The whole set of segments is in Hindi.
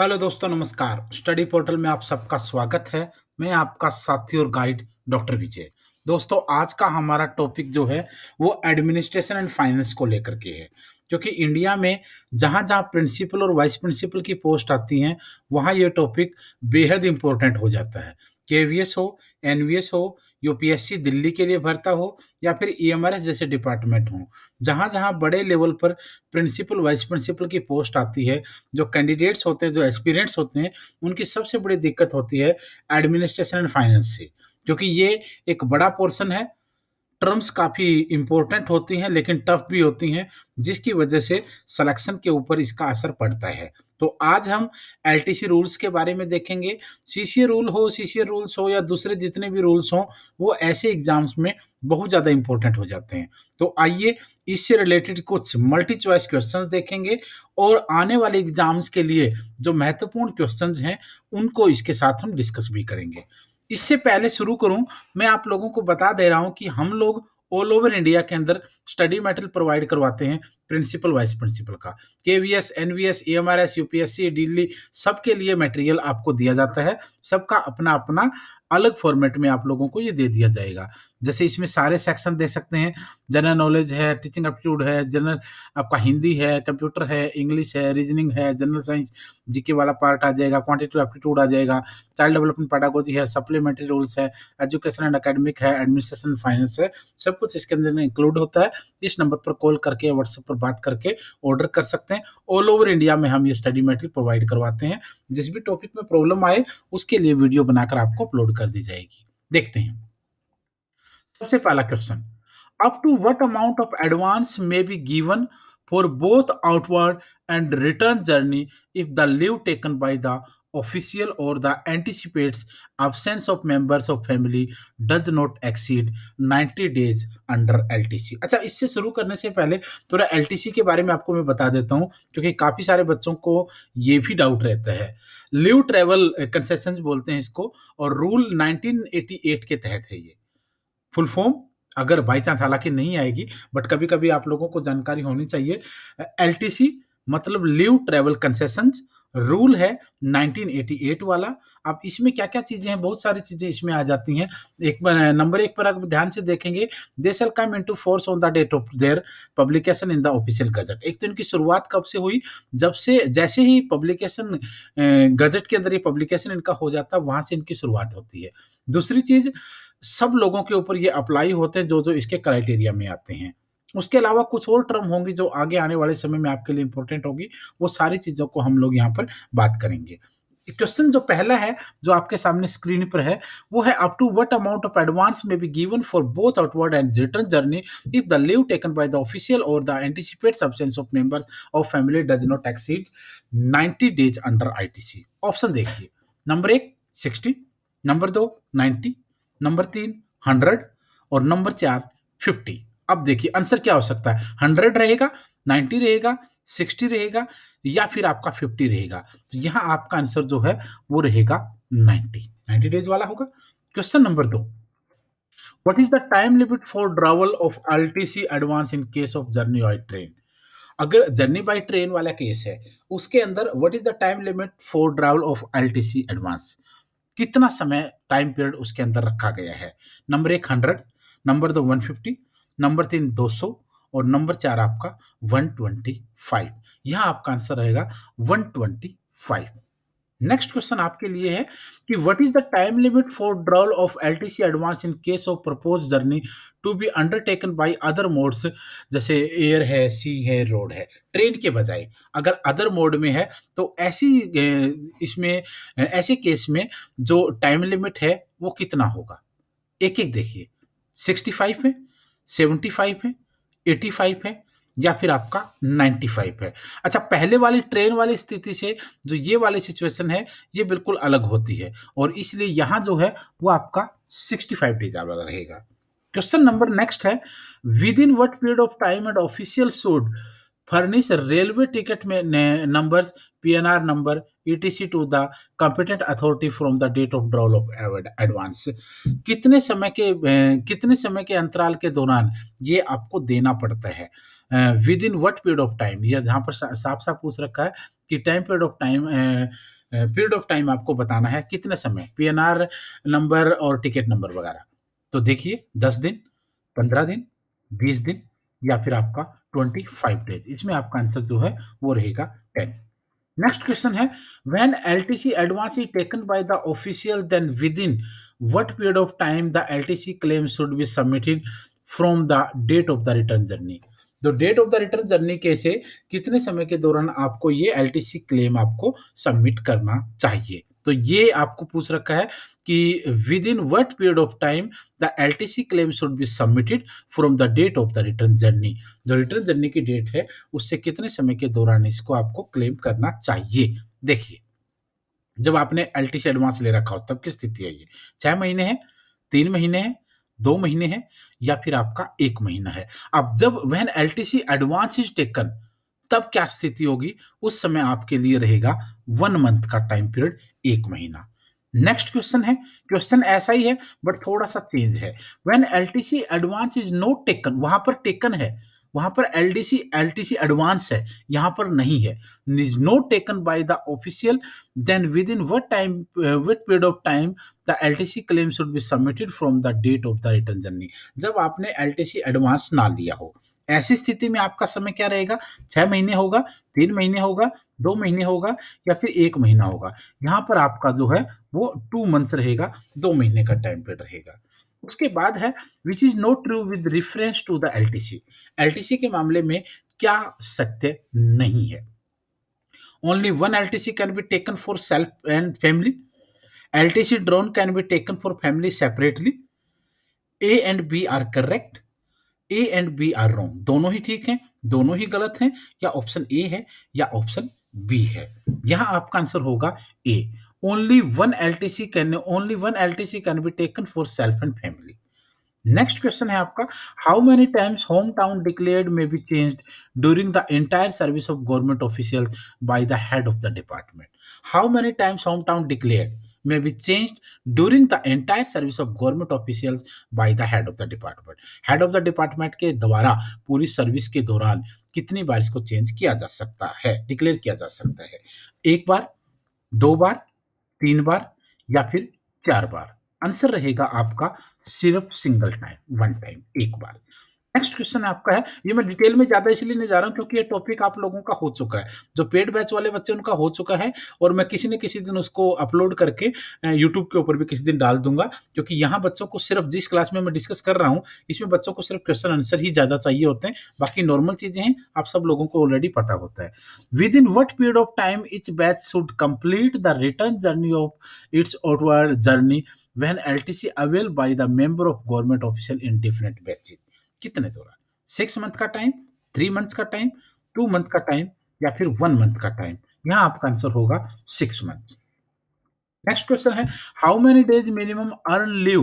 हेलो दोस्तों नमस्कार स्टडी पोर्टल में आप सबका स्वागत है मैं आपका साथी और गाइड डॉक्टर विजय दोस्तों आज का हमारा टॉपिक जो है वो एडमिनिस्ट्रेशन एंड फाइनेंस को लेकर के है क्योंकि इंडिया में जहाँ जहाँ प्रिंसिपल और वाइस प्रिंसिपल की पोस्ट आती हैं वहाँ ये टॉपिक बेहद इम्पोर्टेंट हो जाता है के हो एन हो यूपीएससी दिल्ली के लिए भरता हो या फिर ई e जैसे डिपार्टमेंट हो जहाँ जहाँ बड़े लेवल पर प्रिंसिपल वाइस प्रिंसिपल की पोस्ट आती है जो कैंडिडेट्स होते हैं जो एक्सपीरियंस होते हैं उनकी सबसे बड़ी दिक्कत होती है एडमिनिस्ट्रेशन एंड फाइनेंस से क्योंकि ये एक बड़ा पोर्सन है टर्म्स काफ़ी इम्पोर्टेंट होती हैं लेकिन टफ भी होती हैं जिसकी वजह से सलेक्शन के ऊपर इसका असर पड़ता है तो आज हम एल रूल्स के बारे में देखेंगे सी रूल हो सी रूल्स हो या दूसरे जितने भी रूल्स हों वो ऐसे एग्जाम्स में बहुत ज़्यादा इंपॉर्टेंट हो जाते हैं तो आइए इससे रिलेटेड कुछ मल्टी चॉइस क्वेश्चन देखेंगे और आने वाले एग्जाम्स के लिए जो महत्वपूर्ण क्वेश्चन हैं उनको इसके साथ हम डिस्कस भी करेंगे इससे पहले शुरू करूं मैं आप लोगों को बता दे रहा हूं कि हम लोग ऑल ओवर इंडिया के अंदर स्टडी मेटेरियल प्रोवाइड करवाते हैं प्रिंसिपल वाइस प्रिंसिपल का K V S N V S E M R S UPSC Delhi सबके लिए मटेरियल आपको दिया जाता है सबका अपना अपना अलग फॉर्मेट में आप लोगों को ये दे दिया जाएगा जैसे इसमें सारे सेक्शन दे सकते हैं जनरल नॉलेज है टीचिंग एप्टीट्यूड है जनरल आपका हिंदी है कंप्यूटर है इंग्लिश है रीजनिंग है जनरल साइंस जीके वाला पार्ट आ जाएगा क्वांटिटेटिव एप्टीट्यूड आ जाएगा चाइल्ड डेवलपमेंट पैडागोजी है सप्लीमेंट्री रूल्स है एजुकेशन एंड अकेडमिक है एडमिनिस्ट्रेशन फाइनेंस है सब कुछ इसके अंदर इंक्लूड होता है इस नंबर पर कॉल करके व्हाट्सएप पर बात करके ऑर्डर कर सकते हैं ऑल ओवर इंडिया में हम ये स्टडी मटेरियल प्रोवाइड करवाते हैं जिस भी टॉपिक में प्रॉब्लम आए उसके लिए वीडियो बनाकर आपको अपलोड कर दी जाएगी देखते हैं सबसे पहला question up to what amount of advance may be given for both outward and return journey if the leave taken by the official और the anticipates absence of members of family does not exceed 90 days under LTC अच्छा इससे शुरू करने से पहले थोड़ा एलटीसी के बारे में आपको मैं बता देता हूँ क्योंकि काफ़ी सारे बच्चों को ये भी डाउट रहता है लिव ट्रेवल कंसेशन बोलते हैं इसको और रूल 1988 के तहत है ये फुल फॉर्म अगर बाई चांस हालांकि नहीं आएगी बट कभी कभी आप लोगों को जानकारी होनी चाहिए एल मतलब लिव ट्रेवल कंसेशन रूल है 1988 वाला अब इसमें क्या क्या चीजें हैं बहुत सारी चीजें इसमें आ जाती हैं एक नंबर एक पर अगर ध्यान से देखेंगे they shall come in force on the date of their publication in the official gazette एक तो इनकी शुरुआत कब से हुई जब से जैसे ही पब्लिकेशन गजट के अंदर ये पब्लिकेशन इनका हो जाता है वहां से इनकी शुरुआत होती है दूसरी चीज सब लोगों के ऊपर ये अप्लाई होते हैं जो जो इसके क्राइटेरिया में आते हैं उसके अलावा कुछ और टर्म होंगी जो आगे आने वाले समय में आपके लिए इंपॉर्टेंट होगी वो सारी चीजों को हम लोग यहाँ पर बात करेंगे क्वेश्चन जो पहला है जो आपके सामने स्क्रीन पर है वो है up to what amount of advance may be given for both outward and return journey if the leave taken by the official और the anticipate substance of members of family does not exceed 90 days under ITC option देखिए नंबर एक 60 नंबर दो 90 नंबर तीन 100 और नंबर चार 50 अब देखिए आंसर क्या हो सकता है हंड्रेड रहेगा नाइन्टी रहेगा सिक्सटी रहेगा या फिर आपका फिफ्टी रहेगा तो यहाँ आपका आंसर जो है वो रहेगा नाइन्टी नाइन्टी डेज वाला होगा क्वेश्चन नंबर दो what is the time limit for drawal of L advance in case of journey by train अगर जर्नी बाई ट्रेन वाला केस है उसके अंदर what is the time limit for drawal of L advance कितना समय टाइम पीरियड उसके अंदर रखा गया है नंबर एक हंड्रेड नंबर दो वन फिफ्टी नंबर तीन 200 और नंबर चार आपका 125 यह आपका आंसर रहेगा 125 नेक्स्ट क्वेश्चन आपके लिए है कि what is the time limit for drawal of LTC advance in case of propose journey to be undertaken by other modes जैसे एयर है सी है रोड है ट्रेन के बजाय अगर अदर मोड में है तो ऐसी इसमें ऐसे केस में जो टाइम लिमिट है वो कितना होगा एक एक देखिए 65 में सेवेंटी फाइव है एटी फाइव है या फिर आपका 95 है अच्छा पहले वाली ट्रेन वाली स्थिति से जो ये वाली सिचुएशन है ये बिल्कुल अलग होती है और इसलिए यहाँ जो है वो आपका 65 डेज वाला रहेगा क्वेश्चन नंबर नेक्स्ट है with in what period of time and official should furnish railway ticket में number P number etc to the competent authority from the date of drawal of advance कितने समय के कितने समय के अंतराल के दौरान ये आपको देना पड़ता है with in what period of time ये यहाँ पर साफ साफ पूछ रखा है कि time period of time period of time आपको बताना है कितने समय पीएनआर नंबर और टिकट नंबर वगैरह तो देखिए दस दिन पंद्रह दिन बीस दिन या फिर आपका ट्वेंटी फाइव डेज इसमें आपका आंसर जो है वो रहेगा टेन नेक्स्ट क्वेश्चन है when LTC advance is taken by the official then within what period of time the LTC claim should be submitted from the date of the return journey तो date of the return journey कैसे कितने समय के दौरान आपको ये एलटीसी क्लेम आपको सबमिट करना चाहिए तो ये आपको पूछ रखा है कि with in what period of time the L T C claim should be submitted from the date of the return journey जो रिटर्न जर्नी की डेट है उससे कितने समय के दौरान इसको आपको क्लेम करना चाहिए देखिए जब आपने एल टी सी एडवांस ले रखा हो तब की स्थिति है ये छह महीने हैं तीन महीने हैं दो महीने हैं या फिर आपका एक महीना है अब जब when L T C advance is taken तब क्या स्थिति होगी उस समय आपके लिए रहेगा वन मंथ का टाइम पीरियड एक महीना नेक्स्ट क्वेश्चन है क्वेश्चन ऐसा ही है बट थोड़ा सा चेंज है when LTC advance is not taken वहां पर टेकन है वहां पर एलडीसी एलटीसी एडवांस है यहां पर नहीं है is no taken by the official then with in what time what period of time the LTC claim should be submitted from the date of the return journey जब आपने एलटीसी एडवांस ना लिया हो ऐसी स्थिति में आपका समय क्या रहेगा छह महीने होगा तीन महीने होगा दो महीने होगा या फिर एक महीना होगा यहाँ पर आपका जो है वो टू मंथ रहेगा दो महीने का टाइम पीरियड रहेगा उसके बाद है which is not true with reference to the LTC LTC के मामले में क्या सत्य नहीं है C can be taken for self and family L T C drone can be taken for family separately A and B are correct A and B are wrong दोनों ही ठीक हैं दोनों ही गलत हैं या ऑप्शन ए है या ऑप्शन बी है यहां आपका आंसर होगा A only one C can only one L T C can be taken for self and family next question है आपका how many times home town declared may be change during the entire service of government official by the head of the department how many times home town declared may be changed during the entire service of government officials by the head of the department head of the department के द्वारा पूरी service के दौरान कितनी बार इसको change किया जा सकता है declare किया जा सकता है एक बार दो बार तीन बार या फिर चार बार आंसर रहेगा आपका सिर्फ सिंगल टाइम वन टाइम एक बार नेक्स्ट क्वेश्चन आपका है ये मैं डिटेल में ज्यादा इसलिए नहीं जा रहा हूँ क्योंकि ये टॉपिक आप लोगों का हो चुका है जो पेड बैच वाले बच्चे उनका हो चुका है और मैं किसी न किसी दिन उसको अपलोड करके यूट्यूब के ऊपर भी किसी दिन डाल दूंगा क्योंकि यहाँ बच्चों को सिर्फ जिस क्लास में मैं डिस्कस कर रहा हूँ इसमें बच्चों को सिर्फ क्वेश्चन आंसर ही ज्यादा चाहिए होते हैं बाकी नॉर्मल चीजें हैं आप सब लोगों को ऑलरेडी पता होता है with in what period of time each batch should complete the return journey of its outward journey T C avail by the member of government official in different batches कितने दौरान सिक्स मंथ का टाइम थ्री मंथ का टाइम टू मंथ का टाइम या फिर वन मंथ का टाइम यहां आपका आंसर होगा सिक्स मंथ नेक्स्ट क्वेश्चन है how many days minimum earn leave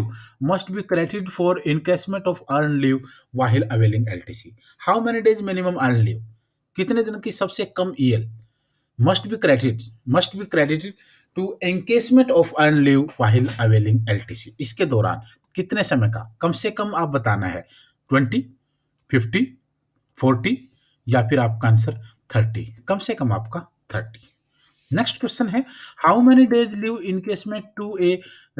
must be credited for encashment of earn leave while availing LTC how many days minimum earn leave कितने दिन की सबसे कम EL must be credit must be credited to encashment of earn leave while availing LTC इसके दौरान कितने समय का कम से कम आप बताना है ट्वेंटी फिफ्टी फोर्टी या फिर आपका आंसर थर्टी कम से कम आपका थर्टी नेक्स्ट क्वेश्चन है how many days leave in case में to a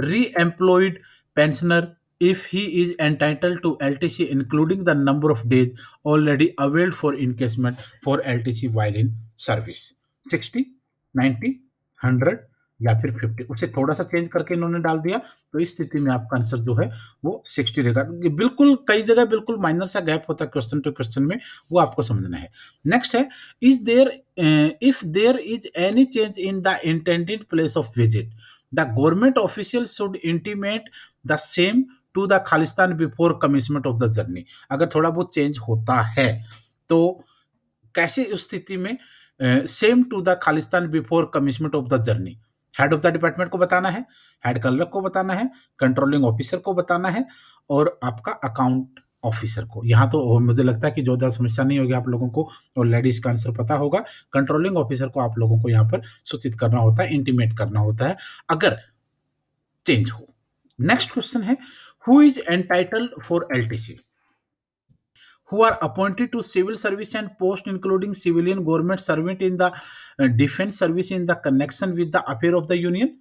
reemployed pensioner if he is entitled to LTC including the number of days already availed for encashment for LTC while in service 60 90 100 या फिर 50 उसे थोड़ा सा चेंज करके इन्होंने डाल दिया तो इस स्थिति में आपका आंसर जो है वो 60 रहेगा बिल्कुल कई जगह बिल्कुल माइनर सा गैप होता है क्वेश्चन टू क्वेश्चन में वो आपको समझना है नेक्स्ट है is there if there is any change in the intended place of visit the government official should intimate the same to the खालिस्तान before commencement of the journey अगर थोड़ा बहुत चेंज होता है तो कैसे उस स्थिति में सेम टू द खालिस्तान before commencement of the journey head of the department को बताना है हेड क्लर्क को बताना है कंट्रोलिंग ऑफिसर को बताना है और आपका अकाउंट ऑफिसर को यहाँ तो मुझे लगता है कि जो ज़्यादा समस्या नहीं होगी आप लोगों को और लेडीज का आंसर पता होगा कंट्रोलिंग ऑफिसर को आप लोगों को यहाँ पर सूचित करना होता है इंटीमेट करना होता है अगर चेंज हो नेक्स्ट क्वेश्चन है who is entitle for L T C who are appointed to civil service and post including civilian government servant in the defense service in the connection with the affair of the union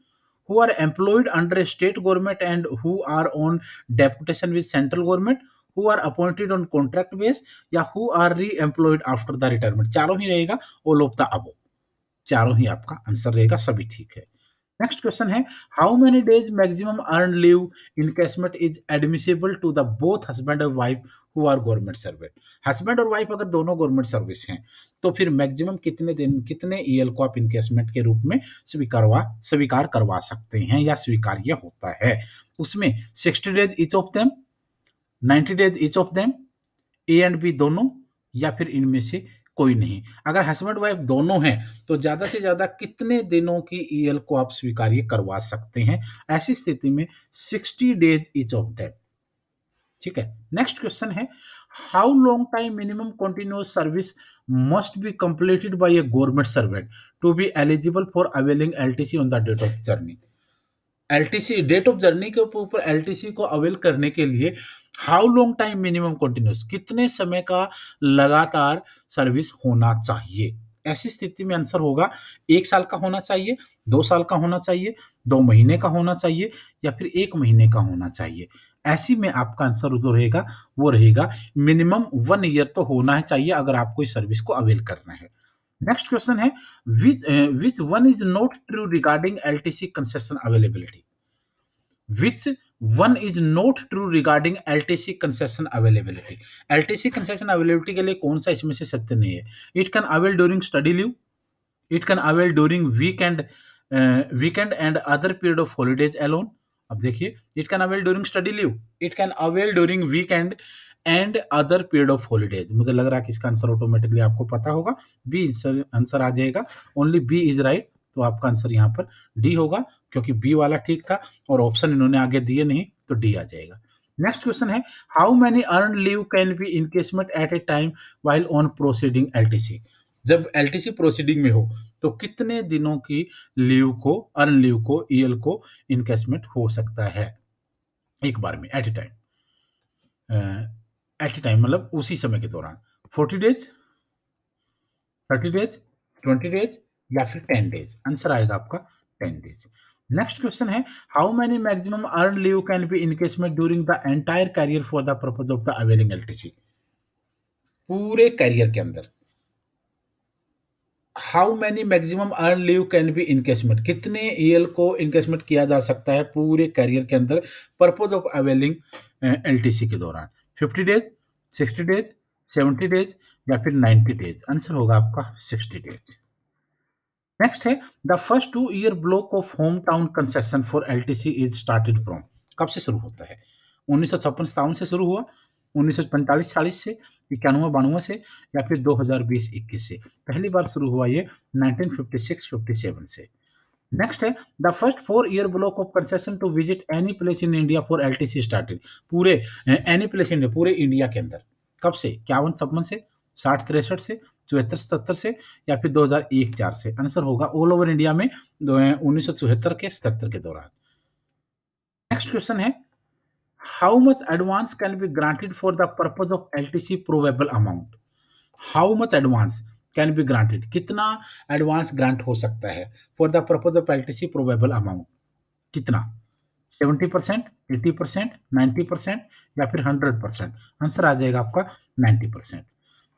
who are employed under a state government and who are on deputation with central government who are appointed on contract base या who are re-employed after the retirement चारों ही रहेगा all of the above चारों ही आपका आंसर रहेगा सभी ठीक है नेक्स्ट क्वेश्चन है how many days maximum earn leave encashment is admissible to the both husband and wife who are government servant husband और वाइफ अगर दोनों गवर्नमेंट सर्विस हैं तो फिर मैक्सिमम कितने दिन कितने ईएल को आप इनकेसमेंट के रूप में स्वीकारवा स्वीकार करवा सकते हैं या स्वीकार्य होता है उसमें sixty days each of them ninety days each of them A and B दोनों या फिर इनमें से कोई नहीं अगर हस्बैंड वाइफ दोनों हैं तो ज़्यादा से ज़्यादा कितने दिनों की ईएल को आप स्वीकार्य करवा सकते हैं ऐसी स्थिति में sixty days each of them ठीक है नेक्स्ट क्वेश्चन है how long time minimum continuous service must be completed by a government servant to be eligible for availing LTC on the date of journey LTC date of journey के ऊपर एलटीसी को अवेल करने के लिए how long time minimum continuous कितने समय का लगातार सर्विस होना चाहिए ऐसी स्थिति में आंसर होगा एक साल का होना चाहिए दो साल का होना चाहिए दो महीने का होना चाहिए या फिर एक महीने का होना चाहिए ऐसी में आपका आंसर जो रहेगा वो रहेगा मिनिमम वन ईयर तो होना है चाहिए अगर आपको इस सर्विस को अवेल करना है नेक्स्ट क्वेश्चन है which which one is not true regarding L T C concession availability which one is not true regarding L T C concession availability L T C concession availability के लिए कौन सा इसमें से सत्य नहीं है it can avail during study leave it can avail during weekend weekend and other period of holidays alone अब देखिए it can avail during study leave it can avail during weekend and other period of holidays मुझे लग रहा है कि इसका आंसर ऑटोमेटिकली आपको पता होगा बी आंसर आ जाएगा ओनली बी इज राइट तो आपका आंसर यहाँ पर डी होगा क्योंकि बी वाला ठीक था और ऑप्शन इन्होंने आगे दिए नहीं तो डी आ जाएगा नेक्स्ट क्वेश्चन है how many earn leave can be encashment at a time while on proceeding LTC जब एलटीसी प्रोसीडिंग में हो तो कितने दिनों की लीव को अर्न लीव को ईएल e को इनकेशमेंट हो सकता है एक बार में at a time at a time मतलब उसी समय के दौरान forty days thirty days twenty days या फिर टेन डेज आंसर आएगा आपका टेन डेज नेक्स्ट क्वेश्चन है how many maximum earn leave can be encashment during the entire career for the purpose of the availing LTC पूरे करियर के अंदर how many maximum earn leave can be encashment कितने ई एल को इनकेसमेंट किया जा सकता है पूरे करियर के अंदर purpose of availing L T C के दौरान fifty days sixty days seventy days या फिर नाइन्टी डेज आंसर होगा आपका सिक्सटी डेज नेक्स्ट है the first two year block of home town construction for L T C is started from कब से शुरू होता है उन्नीस सौ छप्पन से शुरू हुआ उन्नीस सौ से इक्यानवे बानवे से या फिर दो हज़ार से पहली बार शुरू हुआ ये 1956-57 से नेक्स्ट है the first four year block of concession to visit any place in India for L T started पूरे एनी प्लेस इन पूरे इंडिया के अंदर कब से इक्यावन छप्पन से साठ तिरसठ से चौहत्तर सतहत्तर से या फिर 2001 चार से आंसर होगा ऑल ओवर इंडिया में उन्नीस सौ के सतहत्तर के दौरान नेक्स्ट क्वेश्चन है how much advance can be granted for the purpose of LTC probable amount? How much advance can be granted? कितना advance grant हो सकता है for the purpose of LTC probable amount? कितना 70 percent eighty percent ninety percent या फिर हंड्रेड परसेंट आंसर आ जाएगा आपका नाइन्टी परसेंट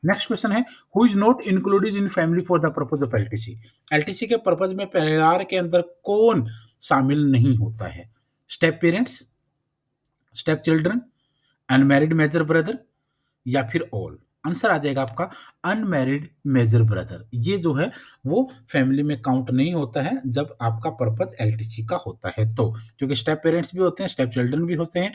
नेक्स्ट क्वेश्चन है who is not included in family for the purpose of LTC LTC के पर्पज में परिवार के अंदर कौन शामिल नहीं होता है step parents step children unmarried major brother या फिर ऑल आंसर आ जाएगा आपका अनमेरिड मेजर ब्रदर ये जो है वो फैमिली में काउंट नहीं होता है जब आपका पर्पज एल का होता है तो क्योंकि स्टेप पेरेंट्स भी होते हैं स्टेप चिल्ड्रन भी होते हैं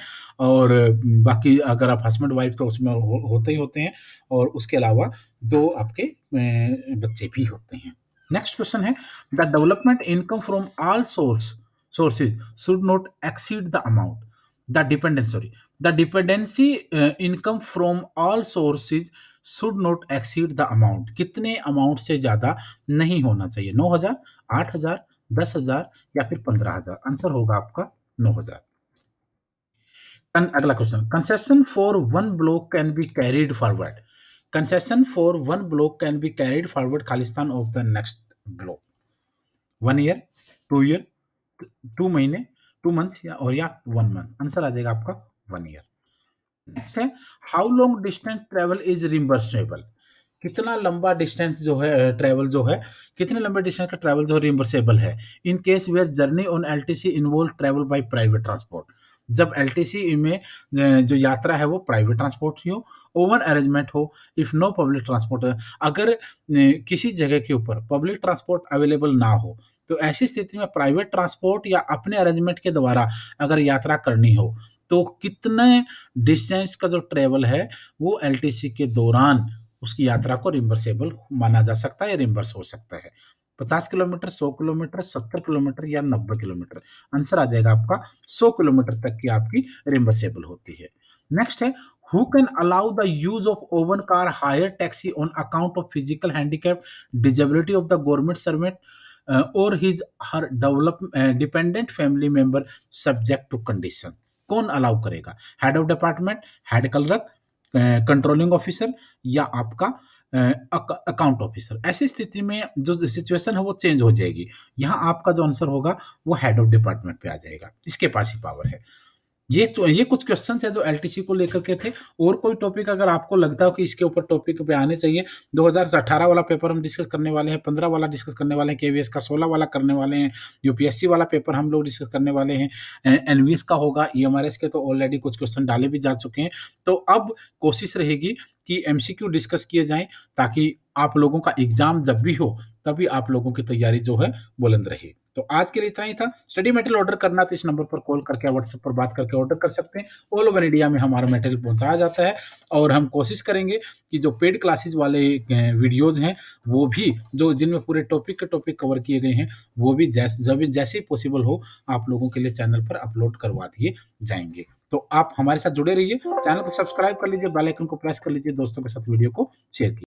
और हम्म, बाकी अगर आप हस्बैंड वाइफ तो उसमें होते ही होते हैं और उसके अलावा दो आपके अं, बच्चे भी होते हैं नेक्स्ट क्वेश्चन है the development income from all source sources should not exceed the amount the dependence sorry the dependency uh, income from all sources should not exceed the amount कितने अमाउंट से ज़्यादा नहीं होना चाहिए नौ हज़ार आठ हज़ार दस हज़ार या फिर पंद्रह हज़ार आंसर होगा आपका नौ हज़ार अगला question concession for one block can be carried forward concession for one block can be carried forward खालिस्तान of the next block one year two year two महीने टू मंथ या और या वन मंथ आंसर आ जाएगा आपका वन ईयर नेक्स्ट है how long distance travel is reimbursable कितना लंबा डिस्टेंस जो है ट्रेवल जो है कितने लंबे डिस्टेंस का ट्रेवल जो है रिम्बर्सेबल है in case where journey on L T C involve travel by private transport जब एल टी सी में जो यात्रा है वो प्राइवेट ट्रांसपोर्ट ही हो ओवन अरेंजमेंट हो इफ़ नो पब्लिक ट्रांसपोर्ट अगर किसी जगह के ऊपर पब्लिक ट्रांसपोर्ट अवेलेबल ना हो तो ऐसी स्थिति में प्राइवेट ट्रांसपोर्ट या अपने अरेंजमेंट के द्वारा अगर यात्रा करनी हो तो कितने डिस्टेंस का जो ट्रेवल है वो एल के दौरान उसकी यात्रा को रिम्बर्सेबल माना जा सकता है या रिम्बर्स हो सकता है पचास किलोमीटर सौ किलोमीटर सत्तर किलोमीटर या नब्बे किलोमीटर आंसर आ जाएगा आपका सौ किलोमीटर तक की आपकी रिम्बर्सेबल होती है नेक्स्ट है who can allow the use of own car hire taxi on account of physical handicap disability of the government servant और his her develop dependent family member subject to condition कौन अलाउ करेगा head of department head clerk controlling officer या आपका अकाउंट ऑफिसर ऐसी स्थिति में जो सिचुएशन है वो चेंज हो जाएगी यहाँ आपका जो आंसर होगा वो हेड ऑफ डिपार्टमेंट पे आ जाएगा इसके पास ही पावर है ये तो ये कुछ क्वेश्चन है जो एल को लेकर के थे और कोई टॉपिक अगर आपको लगता हो कि इसके ऊपर टॉपिक पे आने चाहिए 2018 वाला पेपर हम डिस्कस करने वाले हैं पंद्रह वाला डिस्कस करने वाले हैं के का सोलह वाला करने वाले हैं यूपीएससी वाला पेपर हम लोग डिस्कस करने वाले हैं एन का होगा ई e के तो ऑलरेडी कुछ क्वेश्चन डाले भी जा चुके हैं तो अब कोशिश रहेगी कि एम डिस्कस किए जाए ताकि आप लोगों का एग्जाम जब भी हो तभी आप लोगों की तैयारी जो है बुलंद रहे तो आज के लिए इतना ही था स्टडी मेटेरियल ऑर्डर करना तो इस नंबर पर कॉल करके व्हाट्सएप पर बात करके ऑर्डर कर सकते हैं ऑल ओवर इंडिया में हमारा मेटेरियल पहुंचाया जाता है और हम कोशिश करेंगे कि जो पेड क्लासेज वाले वीडियोज हैं वो भी जो जिनमें पूरे टॉपिक के टॉपिक कवर किए गए हैं वो भी जैसे जब जैसे ही पॉसिबल हो आप लोगों के लिए चैनल पर अपलोड करवा दिए जाएंगे तो आप हमारे साथ जुड़े रहिए चैनल को सब्सक्राइब कर लीजिए बेल आइकन को प्रेस कर लीजिए दोस्तों के साथ वीडियो को शेयर कीजिए